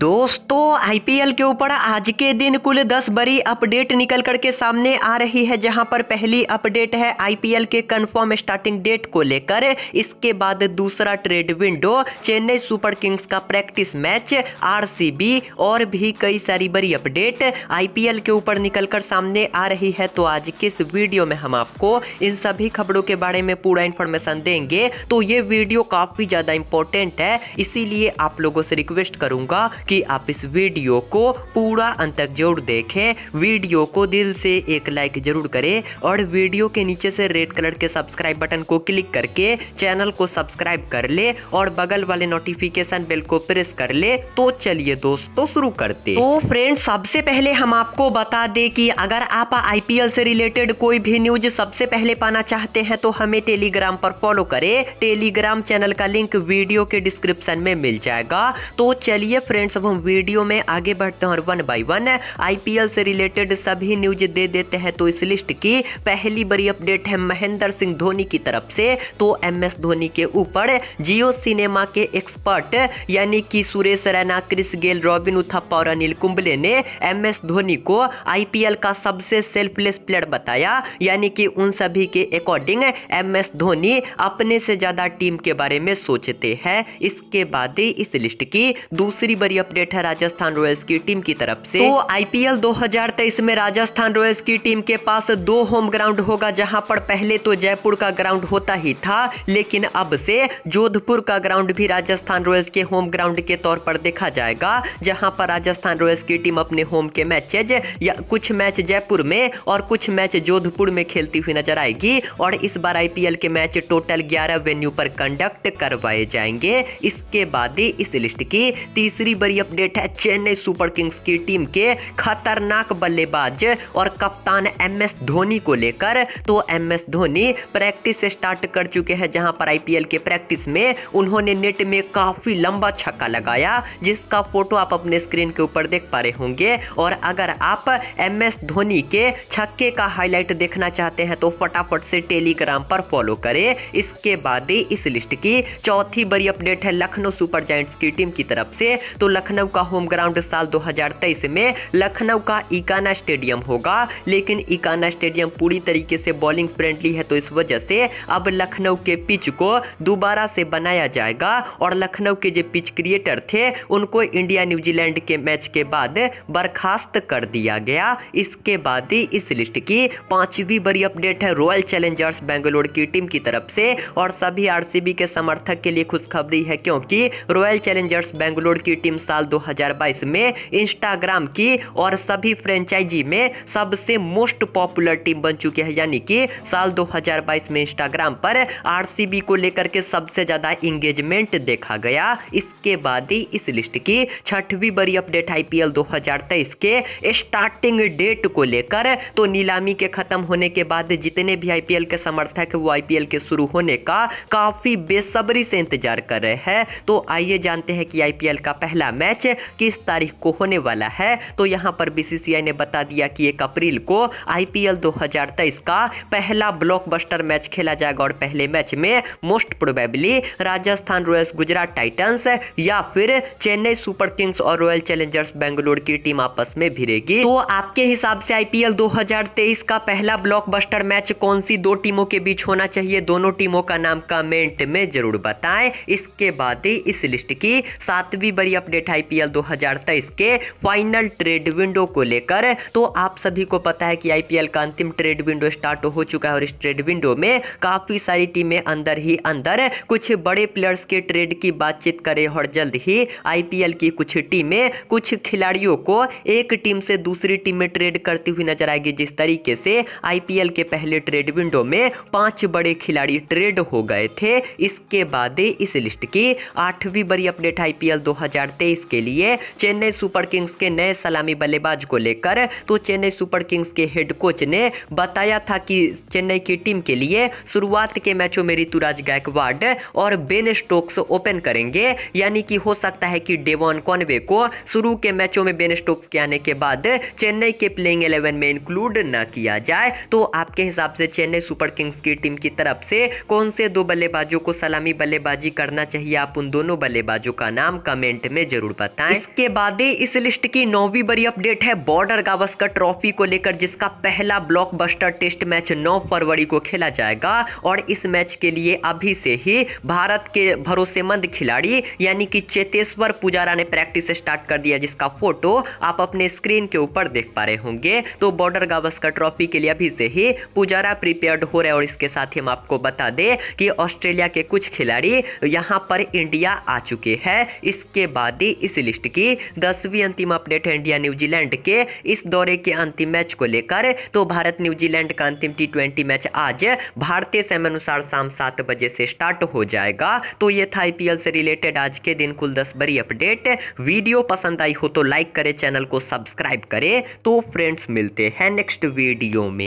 दोस्तों आईपीएल के ऊपर आज के दिन कुल 10 बड़ी अपडेट निकल करके सामने आ रही है जहां पर पहली अपडेट है आईपीएल के कंफर्म स्टार्टिंग डेट को लेकर इसके बाद दूसरा trade window Chennai super kings का प्रैक्टिस मैच आरसीबी और भी कई सारी बड़ी अपडेट आईपीएल के ऊपर निकल कर सामने आ रही है तो आज के इस वीडियो में हम आपको इन सभी खबरों के बारे में पूरा इन्फॉर्मेशन देंगे तो ये वीडियो काफ़ी ज़्यादा इंपॉर्टेंट है इसीलिए आप लोगों से रिक्वेस्ट करूंगा कि आप इस वीडियो को पूरा अंत तक जरूर देखें वीडियो को दिल से एक लाइक जरूर करें और वीडियो के नीचे से रेड कलर के सब्सक्राइब बटन को क्लिक करके चैनल को सब्सक्राइब कर ले और बगल वाले नोटिफिकेशन बेल को प्रेस कर ले तो चलिए दोस्तों शुरू करते तो फ्रेंड सबसे पहले हम आपको बता दे कि अगर आप आईपीएल से रिलेटेड कोई भी न्यूज सबसे पहले पाना चाहते हैं तो हमें टेलीग्राम पर फॉलो करें टेलीग्राम चैनल का लिंक वीडियो के डिस्क्रिप्शन में मिल जाएगा तो चलिए फ्रेंड्स सब हम वीडियो में आगे बढ़ते हैं और वन बाय वन आईपीएल से रिलेटेड सभी न्यूज दे देते हैं तो इस लिस्ट की पहली बड़ी अपडेट है महेंद्र सिंह धोनी की तरफ से तो एम एस धोनी के ऊपर जियो सिनेमा के एक्सपर्ट यानी कि सुरेश रैना क्रिस गेल रॉबिन उथप्पा और अनिल कुंबले ने एम एस धोनी को आईपीएल का सबसे सेल्फलेस प्लेयर बताया यानी कि उन सभी के अकॉर्डिंग एम एस धोनी अपने से ज्यादा टीम के बारे में सोचते हैं इसके बाद इस लिस्ट की दूसरी बड़ी अपडेट है राजस्थान रॉयल्स की टीम की तरफ से तो आईपीएल 2023 में राजस्थान रॉयल्स की टीम के पास दो होम ग्राउंड होगा जहां पर पहले तो जयपुर का ग्राउंड होता ही था लेकिन अब से जोधपुर का ग्राउंड भी राजस्थान रॉयल्स के होम ग्राउंड के तौर पर देखा जाएगा जहां पर राजस्थान रॉयल्स की टीम अपने होम के मैचेज या कुछ मैच जयपुर में और कुछ मैच जोधपुर में खेलती हुई नजर आएगी और इस बार आईपीएल के मैच टोटल ग्यारह वेन्यू पर कंडक्ट करवाए जाएंगे इसके बाद ही इस लिस्ट की तीसरी बड़ी बड़ी अपडेट है चेन्नई सुपर किंग्स की टीम के खतरनाक बल्लेबाज और कप्तान एम एस धोनी को लेकर तो M S Dhoni practice start कर चुके हैं जहां पर आईपीएल के प्रैक्टिस में उन्होंने नेट में काफी लंबा छक्का लगाया जिसका फोटो आप अपने स्क्रीन के ऊपर देख पा रहे होंगे और अगर आप एम एस धोनी के छक्के का हाईलाइट देखना चाहते हैं तो फटाफट से टेलीग्राम पर फॉलो करें इसके बाद इस लिस्ट की चौथी बड़ी अपडेट है लखनऊ सुपर जायंट्स की टीम की तरफ से तो लखनऊ लखनऊ का होम ग्राउंड साल 2023 में लखनऊ का इकाना स्टेडियम होगा लेकिन इकाना स्टेडियम पूरी तरीके से बॉलिंग फ्रेंडली है तो इस वजह से अब लखनऊ के पिच को दोबारा से बनाया जाएगा और लखनऊ के जो पिच क्रिएटर थे उनको इंडिया न्यूजीलैंड के मैच के बाद बर्खास्त कर दिया गया इसके बाद ही इस लिस्ट की पांचवी बड़ी अपडेट है रॉयल चैलेंजर्स बेंगलोर की टीम की तरफ से और सभी आरसीबी के समर्थक के लिए खुशखबरी है क्योंकि रॉयल चैलेंजर्स बेंगलोर की टीम साल साल 2022 में इंस्टाग्राम की और सभी फ्रेंचाइजी में सबसे मोस्ट पॉपुलर टीम बन चुकी है यानी कि साल 2022 में इंस्टाग्राम पर आर को लेकर के सबसे ज़्यादा इंगेजमेंट देखा गया इसके बाद ही इस लिस्ट की छठवीं बड़ी अपडेट आईपीएल 2023 के स्टार्टिंग डेट को लेकर तो नीलामी के खत्म होने के बाद जितने भी आईपीएल के समर्थक है वो आईपीएल के शुरू होने का काफ़ी बेसब्री से इंतजार कर रहे हैं तो आइए जानते हैं कि आईपीएल का पहला मैच मैच किस तारीख को होने वाला है तो यहाँ पर बीसीसीआई ने बता दिया कि एक अप्रैल को आईपीएल 2023 का पहला ब्लॉकबस्टर मैच खेला जाएगा और पहले मैच में most probably Rajasthan royals Gujarat titans या फिर चेन्नई सुपर किंग्स और रॉयल चैलेंजर्स बेंगलोर की टीम आपस में भिड़ेगी तो आपके हिसाब से आईपीएल 2023 का पहला ब्लॉकबस्टर मैच कौन सी दो टीमों के बीच होना चाहिए दोनों टीमों का नाम कमेंट में जरूर बताएं इसके बाद ही इस लिस्ट की सातवीं बड़ी अपडेट क्रिकेट आईपीएल 2023 के फाइनल ट्रेड विंडो को लेकर तो आप सभी को पता है कि आईपीएल का अंतिम ट्रेड विंडो स्टार्ट हो चुका है और इस ट्रेड विंडो में काफ़ी सारी टीमें अंदर ही अंदर कुछ बड़े प्लेयर्स के ट्रेड की बातचीत करे और जल्द ही आईपीएल की कुछ टीमें कुछ खिलाड़ियों को एक टीम से दूसरी टीम में ट्रेड करती हुई नजर आएगी जिस तरीके से आईपीएल के पहले ट्रेड विंडो में पांच बड़े खिलाड़ी ट्रेड हो गए थे इसके बाद इस लिस्ट की आठवीं बड़ी अपडेट आईपीएल के लिए चेन्नई सुपर किंग्स के नए सलामी बल्लेबाज को लेकर तो चेन्नई सुपर किंग्स के हेड कोच ने बताया था कि चेन्नई की टीम के लिए शुरुआत के मैचों में ऋतुराज गायकवाड और बेन स्टोक्स ओपन करेंगे यानी कि हो सकता है कि डेवॉन कॉनवे को शुरू के मैचों में बेन स्टोक्स के आने के बाद चेन्नई के प्लेइंग एलेवन में इंक्लूड न किया जाए तो आपके हिसाब से चेन्नई सुपर किंग्स की टीम की तरफ से कौन से दो बल्लेबाजों को सलामी बल्लेबाजी करना चाहिए आप उन दोनों बल्लेबाजों का नाम कमेंट में जरूर जरूर बताएं इसके बाद इस लिस्ट की नौवीं बड़ी अपडेट है बॉर्डर गावस्कर ट्रॉफी को लेकर जिसका पहला ब्लॉकबस्टर टेस्ट मैच 9 फरवरी को खेला जाएगा और इस मैच के लिए अभी से ही भारत के भरोसेमंद खिलाड़ी यानी कि चेतेश्वर पुजारा ने प्रैक्टिस स्टार्ट कर दिया जिसका फोटो आप अपने स्क्रीन के ऊपर देख पा रहे होंगे तो बॉर्डर गावस्कर ट्रॉफी के लिए अभी से ही पुजारा प्रिपेयर्ड हो रहे और इसके साथ ही हम आपको बता दें कि ऑस्ट्रेलिया के कुछ खिलाड़ी यहाँ पर इंडिया आ चुके हैं इसके बाद इस लिस्ट की दसवीं अंतिम अपडेट है इंडिया न्यूजीलैंड के इस दौरे के अंतिम मैच को लेकर तो भारत न्यूजीलैंड का अंतिम टी मैच आज भारतीय समय अनुसार शाम सात बजे से स्टार्ट हो जाएगा तो ये था आईपीएल से रिलेटेड आज के दिन कुल दस बड़ी अपडेट वीडियो पसंद आई हो तो लाइक करें चैनल को सब्सक्राइब करें तो फ्रेंड्स मिलते हैं नेक्स्ट वीडियो में